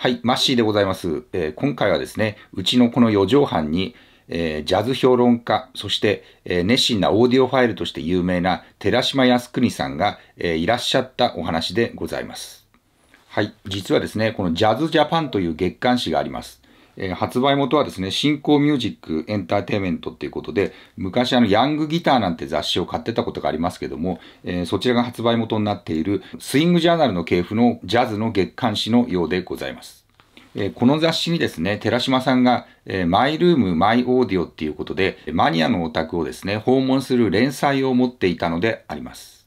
はい、マッシーでございます。えー、今回はですね、うちのこの4畳半に、えー、ジャズ評論家、そして、えー、熱心なオーディオファイルとして有名な寺島靖国さんが、えいらっしゃったお話でございます。はい、実はですね、このジャズジャパンという月刊誌があります。えー、発売元はですね、新興ミュージックエンターテイメントっていうことで、昔あの、ヤングギターなんて雑誌を買ってたことがありますけども、えー、そちらが発売元になっている、スイングジャーナルの系譜のジャズの月刊誌のようでございます。えこの雑誌にですね、寺島さんが、えマイルーム、マイオーディオっていうことで、マニアのお宅をですね、訪問する連載を持っていたのであります。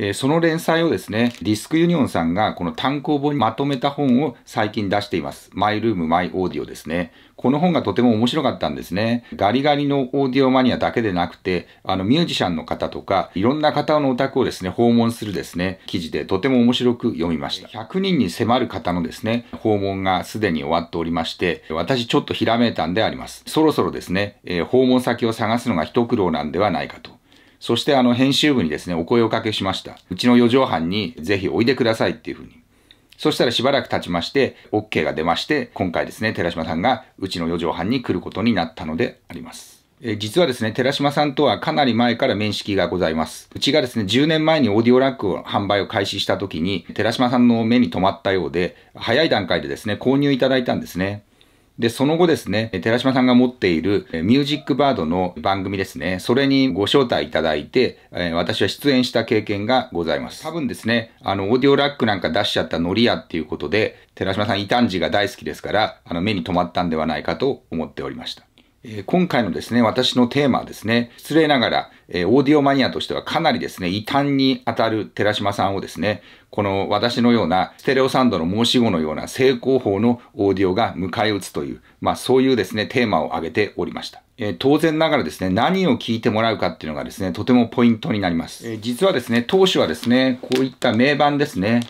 えー、その連載をですね、ディスクユニオンさんがこの単行本にまとめた本を最近出しています。マイルーム、マイオーディオですね。この本がとても面白かったんですね。ガリガリのオーディオマニアだけでなくて、あのミュージシャンの方とか、いろんな方のお宅をですね、訪問するですね、記事でとても面白く読みました。100人に迫る方のですね、訪問がすでに終わっておりまして、私ちょっとひらめいたんであります。そろそろですね、えー、訪問先を探すのが一苦労なんではないかと。そしてあの編集部にですね、お声をかけしました。うちの四畳半にぜひおいでくださいっていうふうに。そしたらしばらく経ちまして、OK が出まして、今回ですね、寺島さんがうちの四畳半に来ることになったのであります。え実はですね、寺島さんとはかなり前から面識がございます。うちがですね、10年前にオーディオラックを販売を開始した時に、寺島さんの目に留まったようで、早い段階でですね、購入いただいたんですね。で、その後ですね、寺島さんが持っているミュージックバードの番組ですね、それにご招待いただいて、え私は出演した経験がございます。多分ですね、あの、オーディオラックなんか出しちゃったノリやっていうことで、寺島さん異端児が大好きですから、あの、目に留まったんではないかと思っておりました。え今回のですね、私のテーマはですね、失礼ながら、えー、オーディオマニアとしてはかなりですね、異端に当たる寺島さんをですね、この私のようなステレオサウンドの申し子のような正攻法のオーディオが迎え撃つという、まあそういうですね、テーマを挙げておりました。えー、当然ながらですね、何を聞いてもらうかっていうのがですね、とてもポイントになります。えー、実はですね、当初はですね、こういった名盤ですね、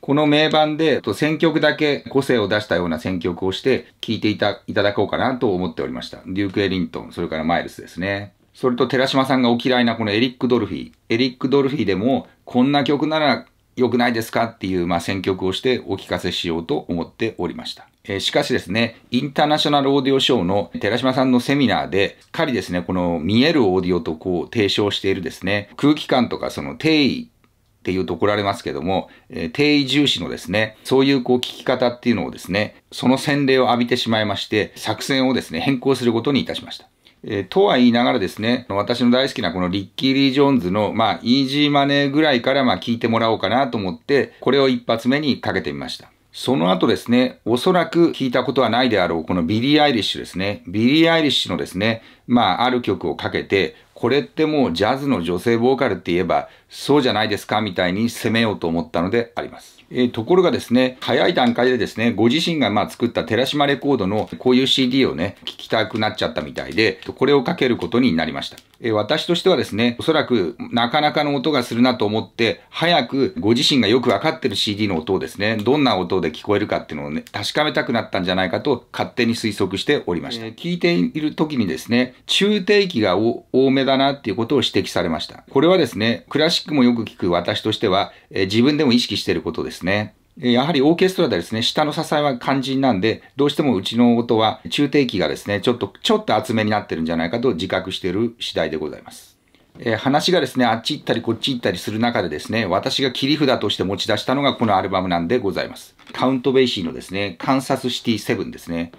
この名盤で選曲だけ個性を出したような選曲をして聴いていたいただこうかなと思っておりました。デューク・エリントン、それからマイルスですね。それと寺島さんがお嫌いなこのエリック・ドルフィー。エリック・ドルフィーでも、こんな曲なら良くないですかっていう、まあ、選曲をしてお聞かせしようと思っておりました。えー、しかしですね、インターナショナルオーディオショーの寺島さんのセミナーで、しっかりですね、この見えるオーディオとこう提唱しているですね、空気感とかその定位っていうと怒られますけども、えー、定位重視のですね、そういうこう聞き方っていうのをですね、その洗礼を浴びてしまいまして、作戦をですね、変更することにいたしました。えー、とは言いながらですね、私の大好きなこのリッキー・リー・ジョーンズの、まあ、イージーマネーぐらいからまあ聞いてもらおうかなと思って、これを一発目にかけてみました。その後ですね、おそらく聞いたことはないであろう、このビリー・アイリッシュですね。ビリー・アイリッシュのですね、まあ、ある曲をかけて、これってもうジャズの女性ボーカルって言えば、そうじゃないですかみたいに攻めようと思ったのであります。えー、ところがですね、早い段階でですね、ご自身がまあ作った寺島レコードのこういう CD をね、聴きたくなっちゃったみたいで、これをかけることになりました。えー、私としてはですね、おそらくなかなかの音がするなと思って、早くご自身がよくわかってる CD の音をですね、どんな音で聞こえるかっていうのをね、確かめたくなったんじゃないかと勝手に推測しておりました。えー、聞いている時にですね、中低域が多めだなっていうことを指摘されました。これはですね、クラシしくもよく聞く私としては、え自分でも意識していることですね。やはりオーケストラでですね、下の支えは肝心なんで、どうしてもうちの音は中低期がですね、ちょっと、ちょっと厚めになってるんじゃないかと自覚している次第でございます。えー、話がですね、あっち行ったりこっち行ったりする中でですね、私が切り札として持ち出したのがこのアルバムなんでございます。カウント・ベイシーのですね、カンサス・シティ・セブンですね。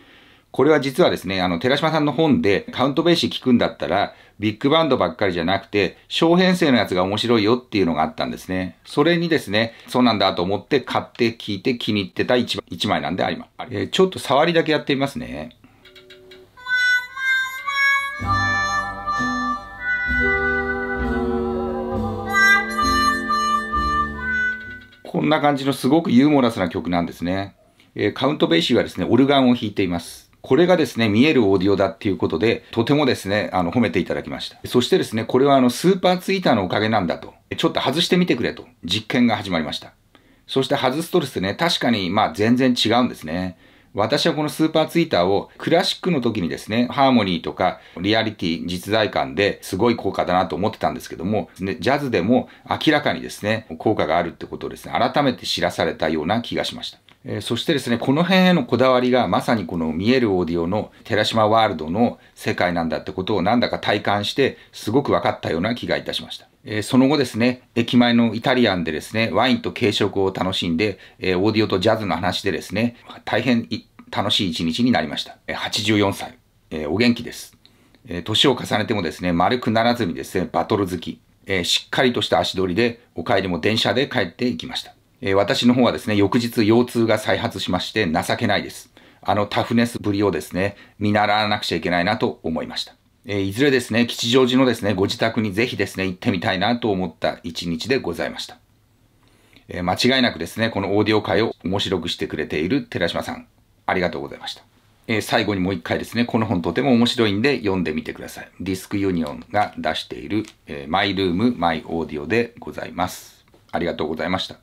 これは実はですね、あの、寺島さんの本で、カウントベーシー聞くんだったら、ビッグバンドばっかりじゃなくて、小編成のやつが面白いよっていうのがあったんですね。それにですね、そうなんだと思って買って聞いて気に入ってた一枚一枚なんであります。えー、ちょっと触りだけやってみますね。こんな感じのすごくユーモラスな曲なんですね。えー、カウントベーシーはですね、オルガンを弾いています。これがですね、見えるオーディオだっていうことで、とてもですね、あの、褒めていただきました。そしてですね、これはあの、スーパーツイーターのおかげなんだと。ちょっと外してみてくれと。実験が始まりました。そして外すとですね、確かに、まあ、全然違うんですね。私はこのスーパーツイーターをクラシックの時にですね、ハーモニーとかリアリティ、実在感ですごい効果だなと思ってたんですけども、ね、ジャズでも明らかにですね、効果があるってことをですね、改めて知らされたような気がしました。えー、そしてですね、この辺へのこだわりがまさにこの見えるオーディオの寺島ワールドの世界なんだってことをなんだか体感してすごく分かったような気がいたしました。えー、その後ですね、駅前のイタリアンでですね、ワインと軽食を楽しんで、えー、オーディオとジャズの話でですね、大変楽しい一日になりました。え84歳、えお元気です。え年を重ねてもですね、丸くならずにですね、バトル好き、えしっかりとした足取りで、お帰りも電車で帰っていきました。え私の方はですね、翌日腰痛が再発しまして情けないです。あのタフネスぶりをですね、見習わなくちゃいけないなと思いました。えー、いずれですね、吉祥寺のですね、ご自宅にぜひですね、行ってみたいなと思った一日でございました。えー、間違いなくですね、このオーディオ会を面白くしてくれている寺島さん、ありがとうございました。えー、最後にもう一回ですね、この本とても面白いんで読んでみてください。ディスクユニオンが出している、えー、マイルーム、マイオーディオでございます。ありがとうございました。